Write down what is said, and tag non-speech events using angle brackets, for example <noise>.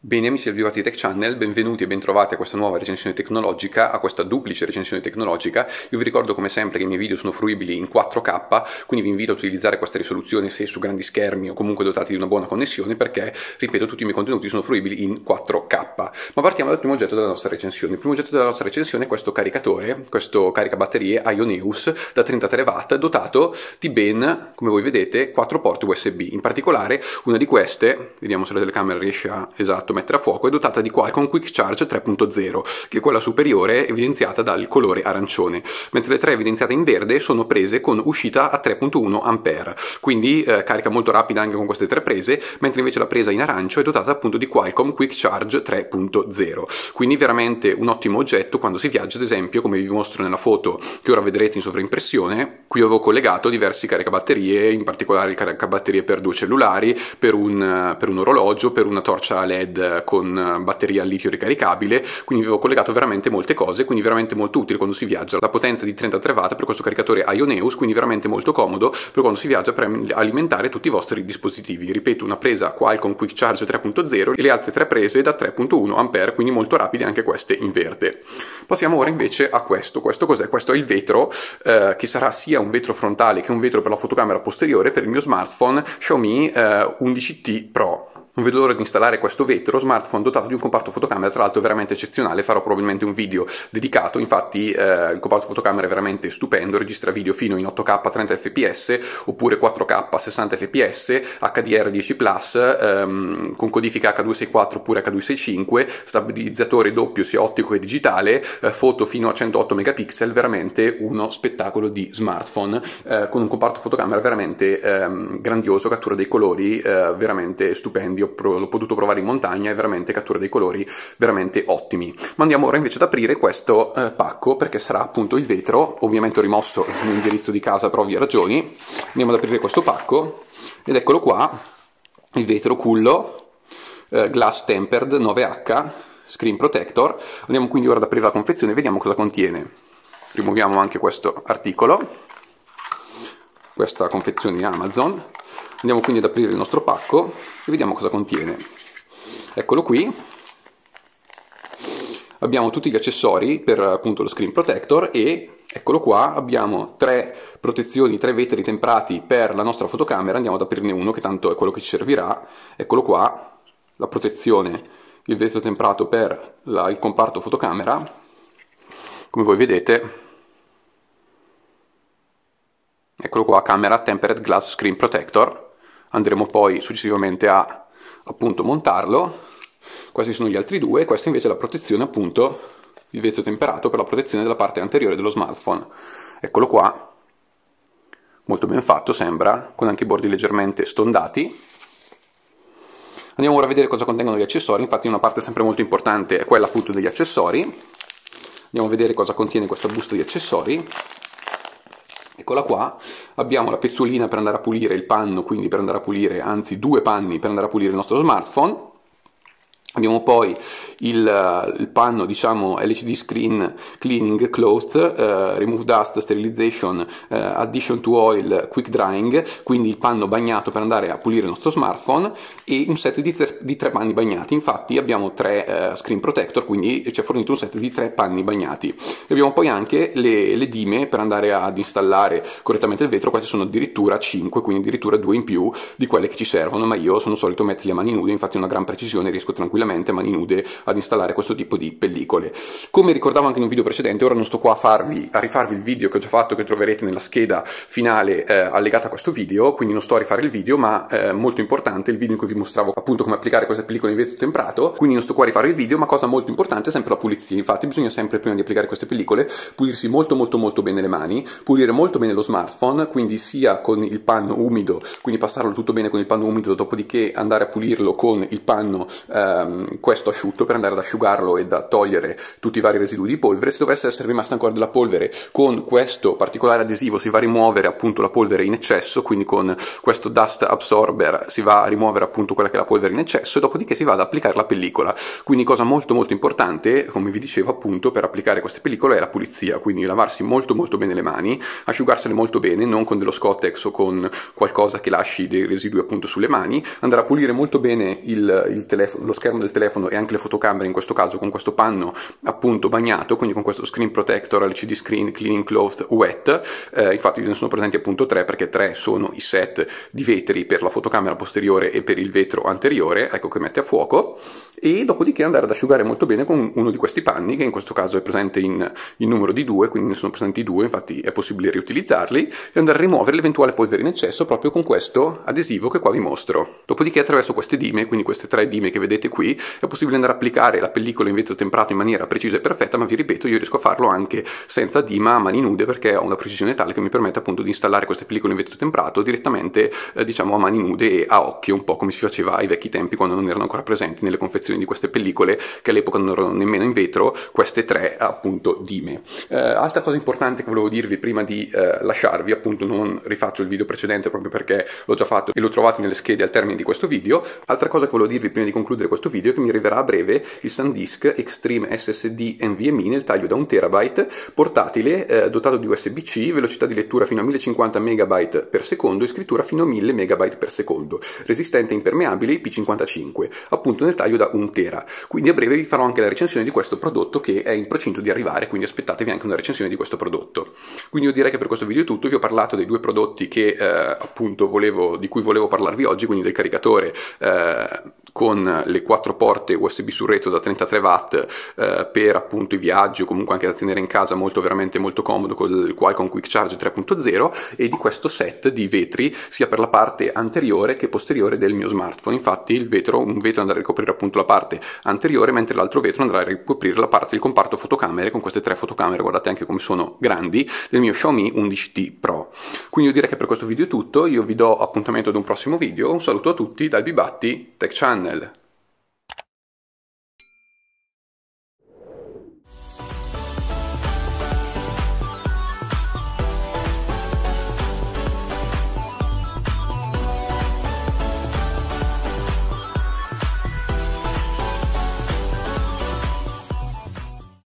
Bene amici del Vivati Tech Channel, benvenuti e bentrovati a questa nuova recensione tecnologica, a questa duplice recensione tecnologica. Io vi ricordo come sempre che i miei video sono fruibili in 4K, quindi vi invito a utilizzare questa risoluzione se su grandi schermi o comunque dotati di una buona connessione perché, ripeto, tutti i miei contenuti sono fruibili in 4K. Ma partiamo dal primo oggetto della nostra recensione. Il primo oggetto della nostra recensione è questo caricatore, questo caricabatterie Ioneus da 30 kW dotato di ben, come voi vedete, 4 porte USB. In particolare una di queste, vediamo se la telecamera riesce a esatto mettere a fuoco è dotata di Qualcomm Quick Charge 3.0, che è quella superiore evidenziata dal colore arancione, mentre le tre evidenziate in verde sono prese con uscita a 3.1 A, quindi eh, carica molto rapida anche con queste tre prese, mentre invece la presa in arancio è dotata appunto di Qualcomm Quick Charge 3.0, quindi veramente un ottimo oggetto quando si viaggia, ad esempio, come vi mostro nella foto che ora vedrete in sovraimpressione, qui avevo collegato diversi caricabatterie, in particolare il caricabatterie per due cellulari, per un, per un orologio, per una torcia LED con batteria al litio ricaricabile, quindi avevo collegato veramente molte cose, quindi veramente molto utile quando si viaggia. La potenza di 33 watt per questo caricatore Ioneus, quindi veramente molto comodo per quando si viaggia per alimentare tutti i vostri dispositivi. Ripeto, una presa Qualcomm Quick Charge 3.0 e le altre tre prese da 3.1 A, quindi molto rapide anche queste in verde. Passiamo ora invece a questo. Questo cos'è? Questo è il vetro eh, che sarà sia un vetro frontale che un vetro per la fotocamera posteriore per il mio smartphone Xiaomi eh, 11T Pro. Non vedo l'ora di installare questo vetro smartphone dotato di un comparto fotocamera, tra l'altro veramente eccezionale, farò probabilmente un video dedicato, infatti eh, il comparto fotocamera è veramente stupendo, registra video fino in 8K 30 fps oppure 4K 60 fps, HDR 10 ehm, con codifica H264 oppure H265, stabilizzatore doppio sia ottico che digitale, eh, foto fino a 108 megapixel, veramente uno spettacolo di smartphone eh, con un comparto fotocamera veramente ehm, grandioso, cattura dei colori eh, veramente stupendi l'ho, potuto provare in montagna e veramente cattura dei colori veramente ottimi. Ma andiamo ora invece ad aprire questo eh, pacco perché sarà appunto il vetro, ovviamente ho rimosso <laughs> l'indirizzo di casa per ovvie ragioni. Andiamo ad aprire questo pacco ed eccolo qua, il vetro cullo eh, glass tempered 9H screen protector. Andiamo quindi ora ad aprire la confezione e vediamo cosa contiene. Rimuoviamo anche questo articolo, questa confezione di Amazon Andiamo quindi ad aprire il nostro pacco e vediamo cosa contiene. Eccolo qui. Abbiamo tutti gli accessori per appunto lo screen protector e eccolo qua abbiamo tre protezioni, tre vetri temprati per la nostra fotocamera. Andiamo ad aprirne uno che tanto è quello che ci servirà. Eccolo qua la protezione, il vetro temprato per la, il comparto fotocamera. Come voi vedete eccolo qua, camera Tempered Glass Screen Protector, andremo poi successivamente a appunto montarlo questi sono gli altri due questa invece è la protezione appunto il vetro temperato per la protezione della parte anteriore dello smartphone eccolo qua molto ben fatto sembra con anche i bordi leggermente stondati andiamo ora a vedere cosa contengono gli accessori infatti una parte sempre molto importante è quella appunto degli accessori andiamo a vedere cosa contiene questa busta di accessori eccola qua, abbiamo la pezzolina per andare a pulire il panno, quindi per andare a pulire, anzi due panni per andare a pulire il nostro smartphone, Abbiamo poi il, eh, il panno diciamo, LCD Screen Cleaning Closed, eh, Remove Dust Sterilization eh, Addition to Oil Quick Drying, quindi il panno bagnato per andare a pulire il nostro smartphone e un set di, tre, di tre panni bagnati. Infatti abbiamo tre eh, screen protector, quindi ci ha fornito un set di tre panni bagnati. E abbiamo poi anche le, le, dime per andare ad installare correttamente il vetro, queste sono addirittura 5, quindi addirittura due in più di quelle che ci servono, ma io sono solito metterle a mani nude, infatti una gran precisione riesco tranquillamente tranquillamente a mani nude ad installare questo tipo di pellicole. Come ricordavo anche in un video precedente, ora non sto qua a, farvi, a rifarvi il video che ho già fatto, che troverete nella scheda finale eh, allegata a questo video, quindi non sto a rifare il video, ma eh, molto importante, il video in cui vi mostravo appunto come applicare questa pellicola in vetro temprato, quindi non sto qua a rifare il video, ma cosa molto importante è sempre la pulizia, infatti bisogna sempre prima di applicare queste pellicole pulirsi molto molto molto bene le mani, pulire molto bene lo smartphone, quindi sia con il panno umido, quindi passarlo tutto bene con il panno umido, dopodiché andare a pulirlo con il panno eh, Ehm, questo asciutto per andare ad asciugarlo e da togliere tutti i vari residui di polvere, se dovesse essere rimasta ancora della polvere con questo particolare adesivo si va a rimuovere appunto la polvere in eccesso, quindi con questo dust absorber si va a rimuovere appunto quella che è la polvere in eccesso e dopodiché si va ad applicare la pellicola, quindi cosa molto molto importante, come vi dicevo appunto, per applicare queste pellicole è la pulizia, quindi lavarsi molto molto bene le mani, asciugarsele molto bene, non con dello scottex o con qualcosa che lasci dei residui appunto sulle mani, andare a pulire molto bene il, il telefono, lo schermo all'interno del telefono e anche le fotocamere in questo caso con questo panno appunto bagnato, quindi con questo screen protector LCD screen cleaning closed wet, eh, infatti ne sono presenti appunto tre perché tre sono i set di vetri per la fotocamera posteriore e per il vetro anteriore, ecco che mette a fuoco e dopodiché andare ad asciugare molto bene con uno di questi panni che in questo caso è presente in, in numero di due, quindi ne sono presenti due, infatti è possibile riutilizzarli e andare a rimuovere l'eventuale polvere in eccesso proprio con questo adesivo che qua vi mostro. Dopodiché attraverso queste dime, quindi queste tre dime che vedete qui, qui, è possibile andare a applicare la pellicola in vetro temperato in maniera precisa e perfetta, ma vi ripeto, io riesco a farlo anche senza dima a mani nude perché ho una precisione tale che mi permette appunto di installare queste pellicole in vetro temperato direttamente, eh, diciamo, a mani nude e a occhio, un po' come si faceva ai vecchi tempi quando non erano ancora presenti nelle confezioni di queste pellicole, che all'epoca non erano nemmeno in vetro, queste tre appunto dime. Eh, altra cosa importante che volevo dirvi prima di eh, lasciarvi, appunto non rifaccio il video precedente proprio perché l'ho già fatto e lo trovate nelle schede al termine di questo video, altra cosa che volevo dirvi prima di concludere questo video video che mi arriverà a breve il SanDisk Extreme SSD NVMe nel taglio da 1 terabyte, portatile, eh, dotato di USB-C, velocità di lettura fino a 1050 MB per secondo e scrittura fino a 1000 MB per secondo, resistente e impermeabile IP55, appunto nel taglio da 1 tera. Quindi a breve vi farò anche la recensione di questo prodotto che è in procinto di arrivare, quindi aspettatevi anche una recensione di questo prodotto. Quindi io direi che per questo video è tutto, vi ho parlato dei due prodotti che eh, appunto volevo, di cui volevo parlarvi oggi, quindi del caricatore eh, con le quattro porte USB su retro da 33 watt eh, per appunto i viaggi o comunque anche da tenere in casa molto veramente molto comodo con il Qualcomm Quick Charge 3.0 e di questo set di vetri sia per la parte anteriore che posteriore del mio smartphone infatti il vetro un vetro andrà a ricoprire appunto la parte anteriore mentre l'altro vetro andrà a ricoprire la parte del comparto fotocamere con queste tre fotocamere guardate anche come sono grandi del mio Xiaomi 11T Pro quindi io direi che per questo video è tutto io vi do appuntamento ad un prossimo video un saluto a tutti dal Bibatti Tech Channel elle